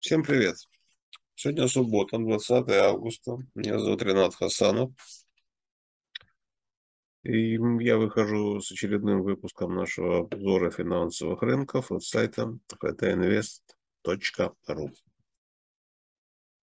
Всем привет! Сегодня суббота, 20 августа. Меня зовут Ренат Хасанов. И я выхожу с очередным выпуском нашего обзора финансовых рынков от сайта htinvest.ru.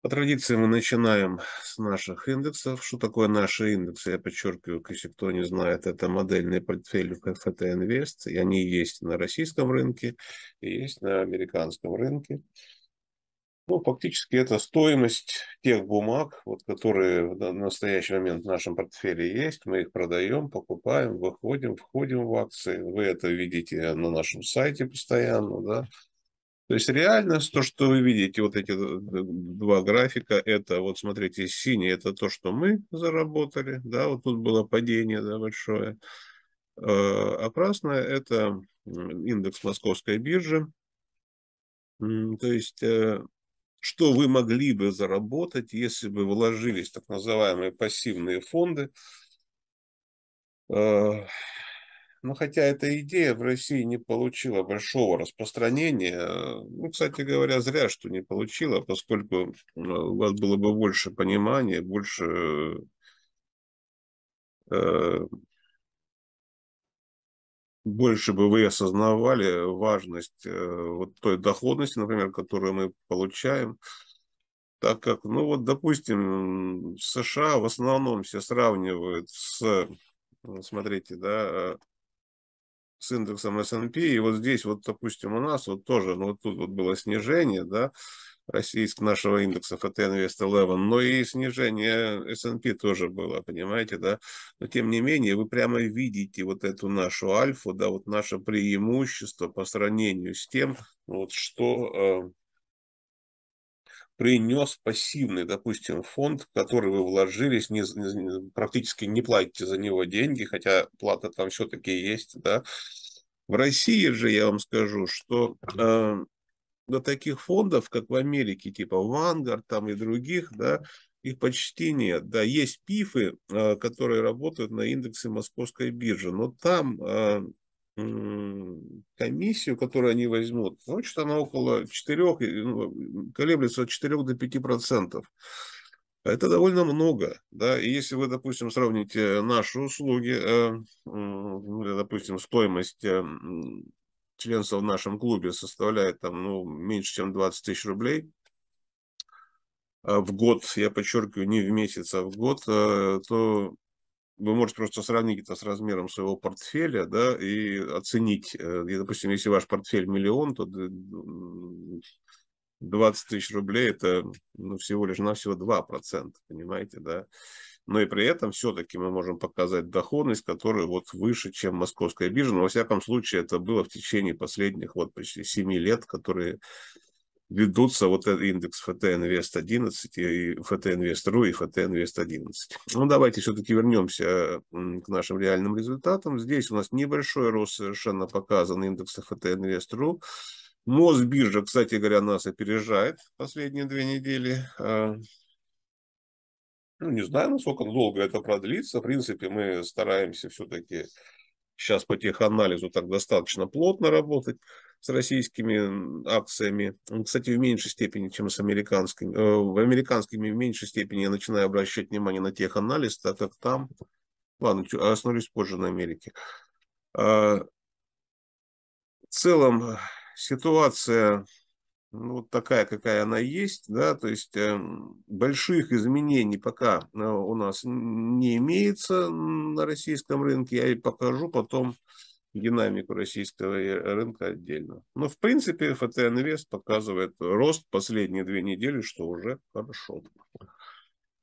По традиции мы начинаем с наших индексов. Что такое наши индексы? Я подчеркиваю, если кто не знает, это модельный портфель ФТ Инвест. И они есть на российском рынке, и есть на американском рынке. Ну, фактически это стоимость тех бумаг, вот, которые в настоящий момент в нашем портфеле есть. Мы их продаем, покупаем, выходим, входим в акции. Вы это видите на нашем сайте постоянно, да. То есть реальность то, что вы видите, вот эти два графика, это вот смотрите, синий это то, что мы заработали, да, вот тут было падение да, большое, э, а красное это индекс московской биржи. То есть э, что вы могли бы заработать, если бы вложились в так называемые пассивные фонды. Э, Но ну, хотя эта идея в России не получила большого распространения, э, ну, кстати говоря, зря, что не получила, поскольку у вас было бы больше понимания, больше э, больше бы вы осознавали важность э, вот той доходности, например, которую мы получаем, так как, ну вот, допустим, США в основном все сравнивают с, смотрите, да, э, с индексом S&P, и вот здесь вот, допустим, у нас вот тоже, ну вот тут вот было снижение, да, российского нашего индекса FT Invest 11, но и снижение S&P тоже было, понимаете, да? Но тем не менее, вы прямо видите вот эту нашу альфу, да, вот наше преимущество по сравнению с тем, вот что э, принес пассивный, допустим, фонд, в который вы вложились, не, не, практически не платите за него деньги, хотя плата там все-таки есть, да. В России же я вам скажу, что... Э, до таких фондов, как в Америке, типа Vanguard там и других, да, их почти нет. Да, есть пифы, а, которые работают на индексе московской биржи, но там а, комиссию, которую они возьмут, значит, она около 4, ну, колеблется от 4 до 5 процентов. Это довольно много, да, и если вы, допустим, сравните наши услуги, э, допустим, стоимость э, членство в нашем клубе составляет там, ну, меньше, чем 20 тысяч рублей а в год, я подчеркиваю, не в месяц, а в год, э, то вы можете просто сравнить это с размером своего портфеля, да, и оценить. И, э, допустим, если ваш портфель миллион, то 20 тысяч рублей – это ну, всего лишь навсего 2%, понимаете, да но и при этом все-таки мы можем показать доходность, которая вот выше, чем московская биржа. Но, во всяком случае, это было в течение последних вот почти 7 лет, которые ведутся вот этот индекс ФТ Инвест 11 и ФТ Инвест.ру и ФТ Инвест 11. Ну, давайте все-таки вернемся к нашим реальным результатам. Здесь у нас небольшой рост совершенно показан индекса ФТ Инвест.ру. Мосбиржа, кстати говоря, нас опережает последние две недели. А, ну, не знаю, насколько долго это продлится. В принципе, мы стараемся все-таки сейчас по теханализу так достаточно плотно работать с российскими акциями. Кстати, в меньшей степени, чем с американскими. Э, в американскими в меньшей степени я начинаю обращать внимание на теханализ, так как там... Ладно, а, остановлюсь позже на Америке. А, в целом э, ситуация ну, вот такая, какая она есть, да, то есть э, больших изменений пока э, у нас не имеется на российском рынке, я и покажу потом динамику российского э, рынка отдельно. Но, в принципе, ФТ Инвест показывает рост последние две недели, что уже хорошо.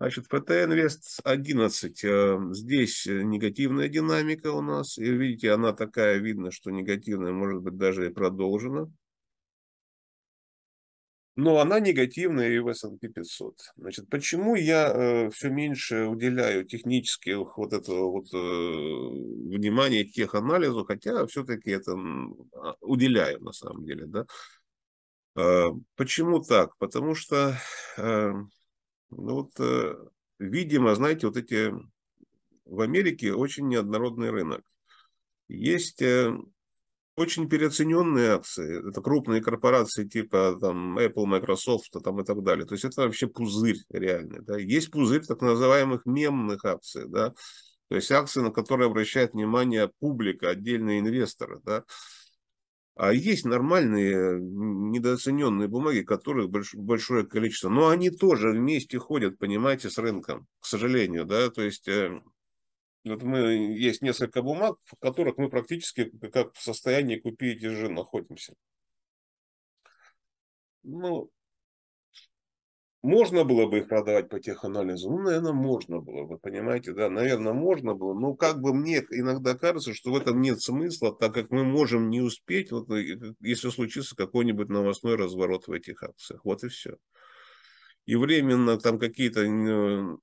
Значит, ФТ Инвест 11. Эм, здесь негативная динамика у нас. И видите, она такая, видно, что негативная может быть даже и продолжена но она негативная и в S&P 500. Значит, почему я э, все меньше уделяю технических вот этого вот э, внимания тех анализу, хотя все-таки это а, уделяю на самом деле, да? Э, почему так? Потому что, э, ну вот, э, видимо, знаете, вот эти в Америке очень неоднородный рынок. Есть э, очень переоцененные акции. Это крупные корпорации типа там, Apple, Microsoft а там, и так далее. То есть это вообще пузырь реальный. Да? Есть пузырь так называемых мемных акций. Да? То есть акции, на которые обращает внимание публика, отдельные инвесторы. Да? А есть нормальные недооцененные бумаги, которых больш, большое количество. Но они тоже вместе ходят, понимаете, с рынком, к сожалению. Да? То есть эм, вот мы, есть несколько бумаг, в которых мы практически как в состоянии купи и держи находимся. Ну, можно было бы их продавать по теханализу? Ну, наверное, можно было бы, понимаете, да, наверное, можно было. Но как бы мне иногда кажется, что в этом нет смысла, так как мы можем не успеть, вот, если случится какой-нибудь новостной разворот в этих акциях. Вот и все. И временно там какие-то э,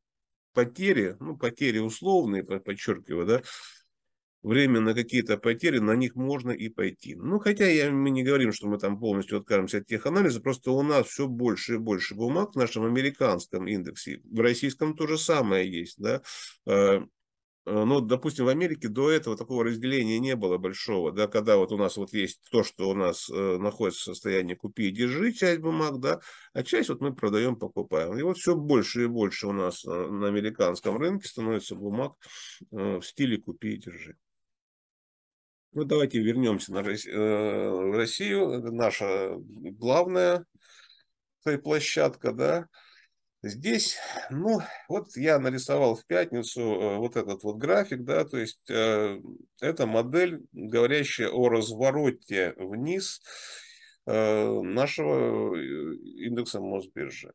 потери, ну, потери условные, подчеркиваю, да, время на какие-то потери, на них можно и пойти. Ну, хотя я, мы не говорим, что мы там полностью откажемся от тех анализов, просто у нас все больше и больше бумаг в нашем американском индексе, в российском то же самое есть, да, а, Э, ну, допустим, в Америке до этого такого разделения не было большого, да, когда вот у нас вот есть то, что у нас э, находится в состоянии купи и держи часть бумаг, да, а часть вот мы продаем, покупаем. И вот все больше и больше у нас э, на американском рынке становится бумаг э, в стиле купи и держи. Ну, давайте вернемся на, э, в Россию. Это наша главная площадка, да, Здесь, ну, вот я нарисовал в пятницу э, вот этот вот график, да, то есть э, это модель, говорящая о развороте вниз э, нашего э, индекса Мосбиржи.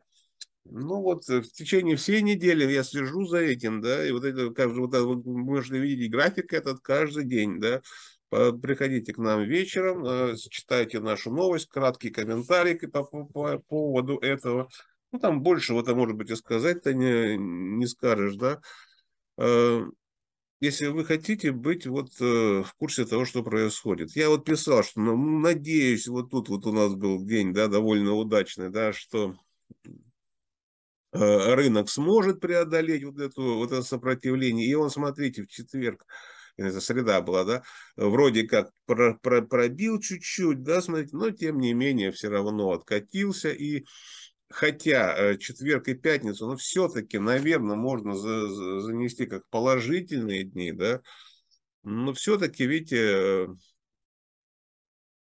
Ну вот э, в течение всей недели я слежу за этим, да, и вот это каждый, вот, это, вы можете видеть график этот каждый день, да. Приходите к нам вечером, э, читайте нашу новость, краткий комментарий по, по, по поводу этого. Ну, там большего-то, может быть, и сказать-то не, не скажешь, да. Э, если вы хотите быть вот э, в курсе того, что происходит. Я вот писал, что, ну, ну, надеюсь, вот тут вот у нас был день, да, довольно удачный, да, что э, рынок сможет преодолеть вот, эту, вот это сопротивление. И он, смотрите, в четверг, это среда была, да, вроде как про, про, пробил чуть-чуть, да, смотрите, но тем не менее все равно откатился и хотя э, четверг и пятница, но все-таки, наверное, можно за, за, занести как положительные дни, да, но все-таки, видите, э,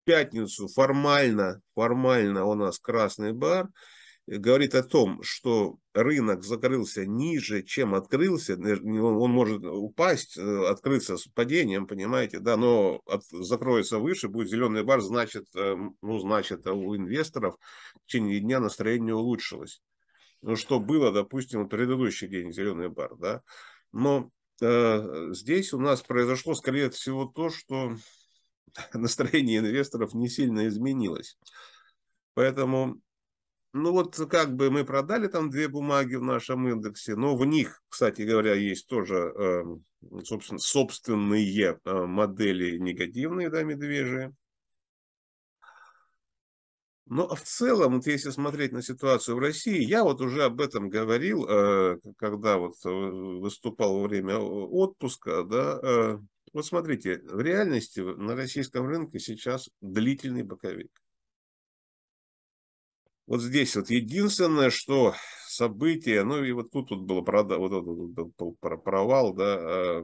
пятницу формально, формально у нас красный бар – говорит о том, что рынок закрылся ниже, чем открылся, он может упасть, э, открыться с падением, понимаете, да, но от, закроется выше, будет зеленый бар, значит, э, ну, значит, а у инвесторов в течение дня настроение улучшилось. Ну, что было, допустим, в предыдущий день зеленый бар, да. Но э, здесь у нас произошло, скорее всего, то, что настроение инвесторов не сильно изменилось. Поэтому ну вот как бы мы продали там две бумаги в нашем индексе, но в них, кстати говоря, есть тоже эм, собственно, собственные э, модели негативные, да, медвежьи. Но ну, а в целом, вот если смотреть на ситуацию в России, я вот уже об этом говорил, э, когда вот э, выступал во время отпуска, да, вот смотрите, в реальности на российском рынке сейчас длительный боковик вот здесь вот единственное, что событие, ну и вот тут вот было прода, вот этот вот, был провал, да, э,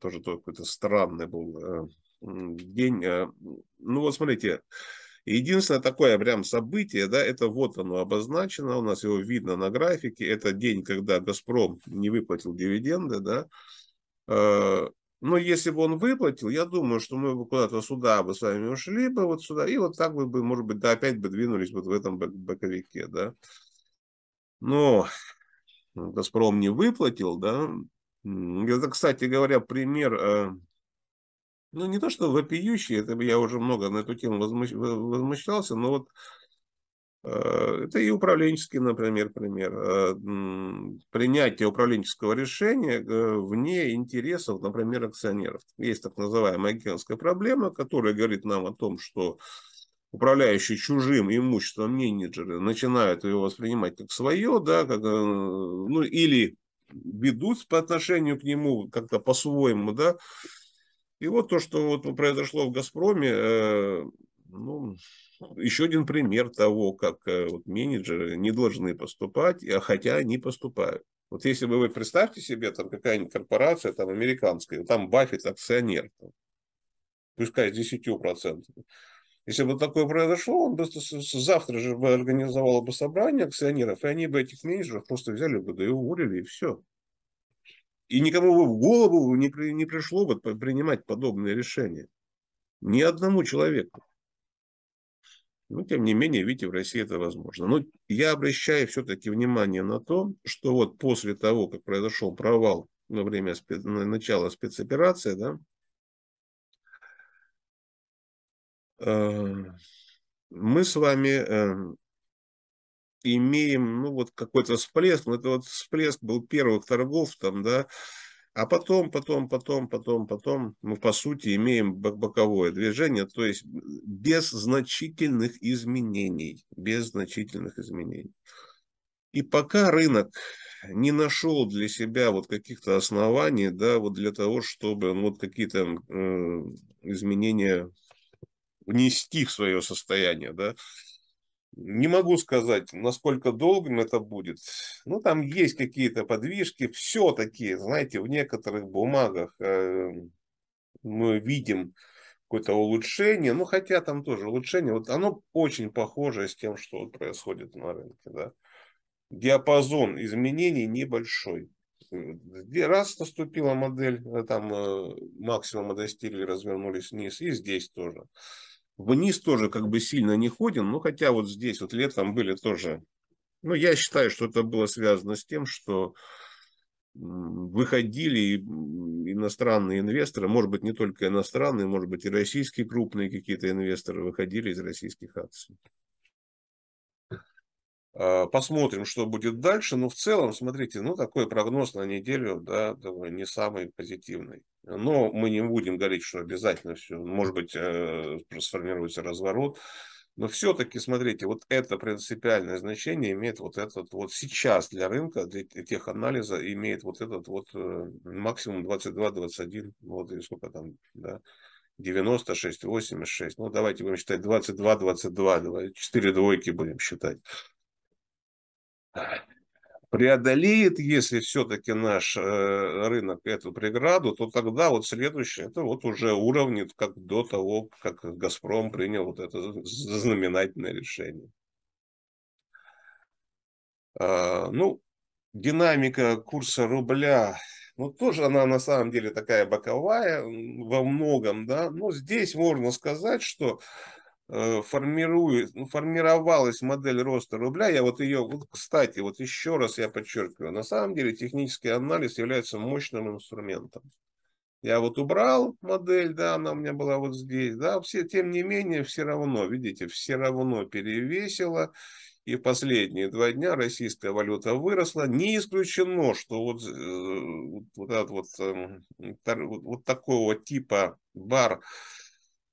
тоже какой-то странный был э, день. Э, ну вот смотрите, единственное такое прям событие, да, это вот оно обозначено, у нас его видно на графике, это день, когда Газпром не выплатил дивиденды, да, но если бы он выплатил, я думаю, что мы бы куда-то сюда бы с вами ушли бы, вот сюда, и вот так бы, может быть, да, опять бы двинулись вот в этом боковике, да. Но Газпром не выплатил, да. Это, кстати говоря, пример, э, ну, не то что вопиющий, это я уже много на эту тему возмущался, но вот Э, это и управленческий, например, пример. Э, принятие управленческого решения э, вне интересов, например, акционеров. Есть так называемая агентская проблема, которая говорит нам о том, что управляющие чужим имуществом менеджеры начинают его воспринимать как свое, да, как, ну, или ведут по отношению к нему как-то по-своему, да. И вот то, что вот произошло в «Газпроме», ну, еще один пример того, как э, вот, менеджеры не должны поступать, а хотя они поступают. Вот если бы вы представьте себе, там какая-нибудь корпорация, там американская, там Баффет акционер, там, пускай с 10%. Если бы такое произошло, он бы завтра же бы организовал бы собрание акционеров, и они бы этих менеджеров просто взяли бы, да и уволили, и все. И никому бы в голову не, не пришло бы принимать подобные решения. Ни одному человеку. Но, ну, тем не менее, видите, в России это возможно. Но я обращаю все-таки внимание на то, что вот после того, как произошел провал во время спец... начала спецоперации, да, э, мы с вами эм, имеем, ну, вот какой-то всплеск, но ну, это вот всплеск был первых торгов, там, да, а потом, потом, потом, потом, потом мы, по сути, имеем боковое движение, то есть без значительных изменений. Без значительных изменений. И пока рынок не нашел для себя вот каких-то оснований, да, вот для того, чтобы ну, вот какие-то э, изменения внести в свое состояние, да, не могу сказать, насколько долгим это будет. Ну, там есть какие-то подвижки. Все-таки, знаете, в некоторых бумагах эм, мы видим какое-то улучшение. Ну, хотя там тоже улучшение. Вот оно очень похоже с тем, что происходит на рынке. Да. Диапазон изменений небольшой. Раз наступила модель, э, там э, максимума достигли, развернулись вниз, и здесь тоже. Вниз тоже как бы сильно не ходим, но ну, хотя вот здесь вот летом были тоже... Ну, я считаю, что это было связано с тем, что выходили иностранные инвесторы, может быть, не только иностранные, может быть, и российские крупные какие-то инвесторы выходили из российских акций. А, посмотрим, что будет дальше. Но в целом, смотрите, ну такой прогноз на неделю, да, не самый позитивный. Но мы не будем говорить, что обязательно все, может быть, э, сформируется разворот. Но все-таки, смотрите, вот это принципиальное значение имеет вот этот вот сейчас для рынка, для тех анализа имеет вот этот вот э, максимум 22-21, вот и сколько там, да, 96, 86. Ну, давайте будем считать 22, 22, 4 двойки будем считать преодолеет, если все-таки наш э, рынок эту преграду, то тогда вот следующее, это вот уже уровни, как до того, как «Газпром» принял вот это знаменательное решение. А, ну, динамика курса рубля, ну, тоже она на самом деле такая боковая во многом, да, но здесь можно сказать, что Э, формирует, ну, формировалась модель роста рубля, я вот ее, вот, кстати, вот еще раз я подчеркиваю, на самом деле технический анализ является мощным инструментом. Я вот убрал модель, да, она у меня была вот здесь, да, все, тем не менее, все равно, видите, все равно перевесила и последние два дня российская валюта выросла. Не исключено, что вот, э, вот, вот, эм, вот, вот такого типа бар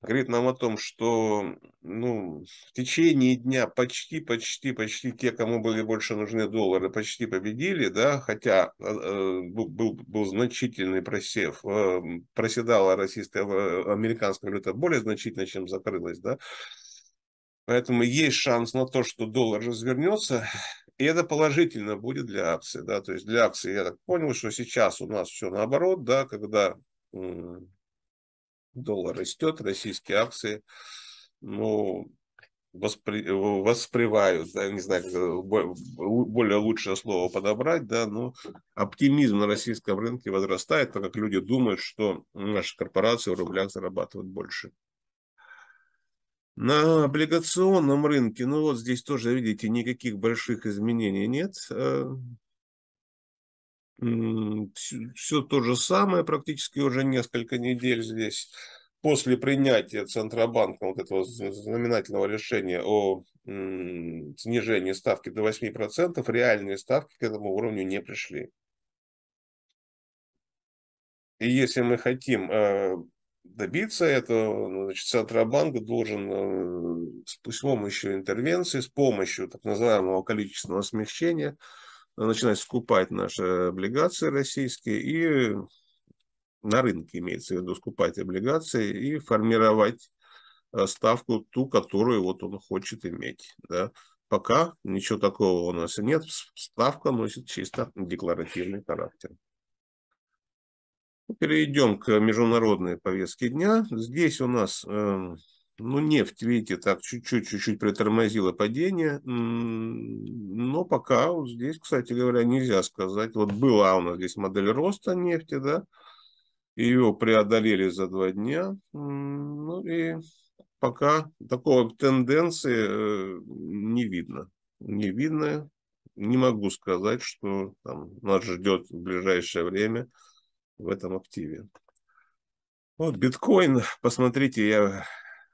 говорит нам о том, что ну, в течение дня почти, почти, почти те, кому были больше нужны доллары, почти победили, да, хотя э, э был, был значительный просев, э, проседала российская, э, американская валюта более значительно, чем закрылась, да, Поэтому есть шанс на то, что доллар развернется, и это положительно будет для акций. Да? То есть для акций я так понял, что сейчас у нас все наоборот, да, когда доллар растет, российские акции, ну, воспри, воспривают, да, не знаю, как, более лучшее слово подобрать, да, но оптимизм на российском рынке возрастает, так как люди думают, что наши корпорации в рублях зарабатывают больше. На облигационном рынке, ну вот здесь тоже, видите, никаких больших изменений нет. Э, все то же самое практически уже несколько недель здесь. После принятия Центробанка вот этого знаменательного решения о снижении ставки до 8%, реальные ставки к этому уровню не пришли. И если мы хотим э, добиться этого, ну, значит, Центробанк должен э, с помощью еще интервенции, с помощью так называемого количественного смягчения – начинать скупать наши облигации российские и на рынке имеется в виду скупать облигации и формировать э, ставку ту, которую вот он хочет иметь. Да. Пока ничего такого у нас нет. Ставка носит чисто декларативный характер. Перейдем к международной повестке дня. Здесь у нас эм, ну, нефть, видите, так чуть-чуть, чуть-чуть притормозило падение, но пока вот здесь, кстати говоря, нельзя сказать. Вот была у нас здесь модель роста нефти, да, ее преодолели за два дня, ну и пока такого тенденции э, не видно, не видно. Не могу сказать, что там нас ждет в ближайшее время в этом активе. Вот биткоин, посмотрите, я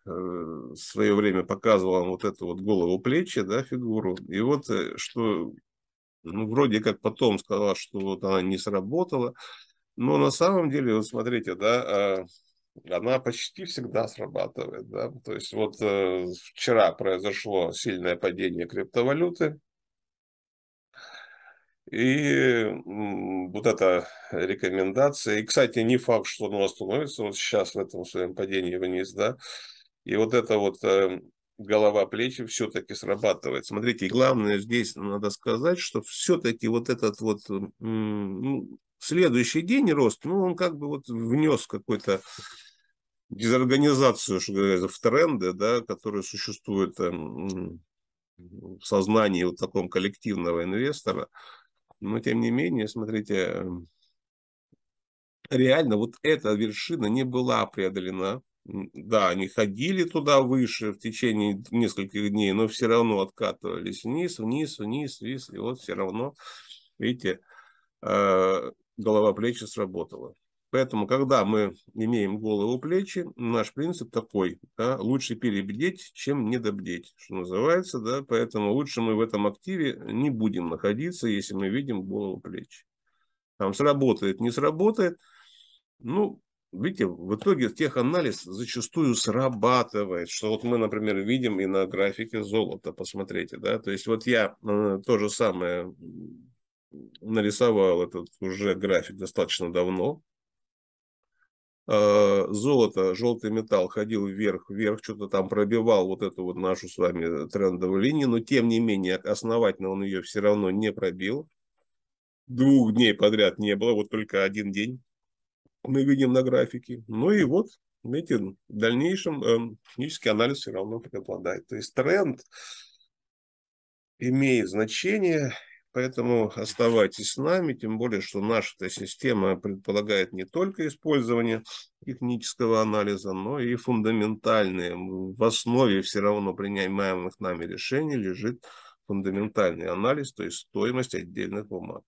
Э, в свое время показывал вот эту вот голову плечи, да, фигуру. И вот э, что, ну, вроде как потом сказала, что вот она не сработала, но на самом деле, вот смотрите, да, э, она почти всегда срабатывает, да. То есть вот вчера произошло сильное падение криптовалюты, и вот эта рекомендация. И, кстати, не факт, что оно остановится вот сейчас в этом своем падении вниз, да. И вот это вот эм, голова, плечи все-таки срабатывает. Смотрите, главное здесь надо сказать, что все-таки вот этот вот ну, следующий день рост, ну, он как бы вот внес какой-то дезорганизацию, что говорится, в тренды, да, которые существуют там, эм, в сознании вот таком коллективного инвестора. Но, тем не менее, смотрите, эм, реально вот эта вершина не была преодолена да, они ходили туда выше в течение нескольких дней, но все равно откатывались вниз, вниз, вниз, вниз. И вот все равно, видите, э, голова плечи сработала. Поэтому, когда мы имеем голову плечи, наш принцип такой, да, лучше перебдеть, чем недобдеть, что называется, да, поэтому лучше мы в этом активе не будем находиться, если мы видим голову плечи. Там сработает, не сработает, ну, видите, в итоге теханализ зачастую срабатывает, что вот мы, например, видим и на графике золота, посмотрите, да, то есть вот я э, то же самое нарисовал этот уже график достаточно давно, а, золото, желтый металл ходил вверх, вверх, что-то там пробивал вот эту вот нашу с вами трендовую линию, но тем не менее основательно он ее все равно не пробил. Двух дней подряд не было, вот только один день мы видим на графике. Ну и вот, видите, в дальнейшем э, технический анализ все равно преобладает. То есть тренд имеет значение, поэтому оставайтесь с нами, тем более, что наша -то система предполагает не только использование технического анализа, но и фундаментальные. В основе все равно принимаемых нами решений лежит фундаментальный анализ, то есть стоимость отдельных бумаг.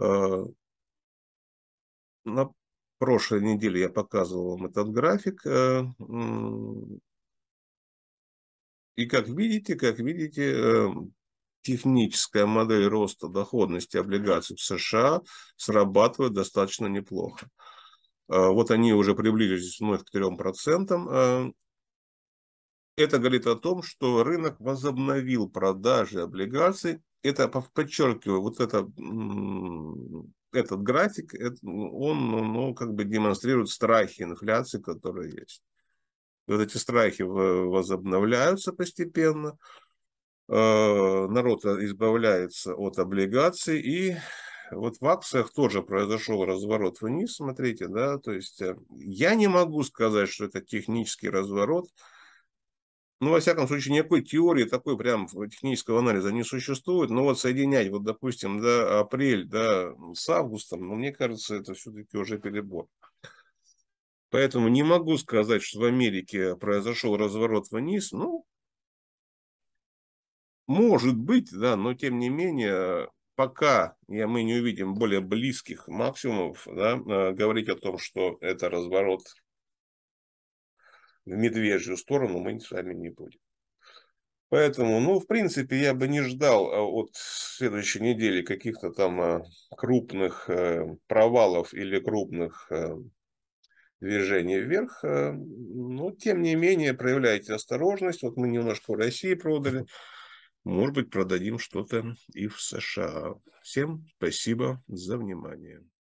Э, на прошлой неделе я показывал вам этот график. Э, И как видите, как видите, э, техническая модель роста доходности облигаций в США срабатывает достаточно неплохо. Э, вот они уже приблизились вновь к 3%. Это говорит о том, что рынок возобновил продажи облигаций. Это, подчеркиваю, вот это этот график, он, ну, как бы демонстрирует страхи инфляции, которые есть. вот эти страхи возобновляются постепенно, э, народ избавляется от облигаций, и вот в акциях тоже произошел разворот вниз, смотрите, да, то есть э, я не могу сказать, что это технический разворот, ну, во всяком случае, никакой теории такой прям э, технического анализа не существует. Но вот соединять, вот, допустим, до апрель да, с августом, ну, мне кажется, это все-таки уже перебор. Поэтому не могу сказать, что в Америке произошел разворот вниз. Ну, может быть, да, но тем не менее, пока я мы не увидим более близких максимумов, да, э, говорить о том, что это разворот в медвежью сторону мы с вами не будем. Поэтому, ну, в принципе, я бы не ждал а, от следующей недели каких-то там а, крупных э, провалов или крупных э, движений вверх. Э, но, тем не менее, проявляйте осторожность. Вот мы немножко в России продали. Может быть, продадим что-то и в США. Всем спасибо за внимание.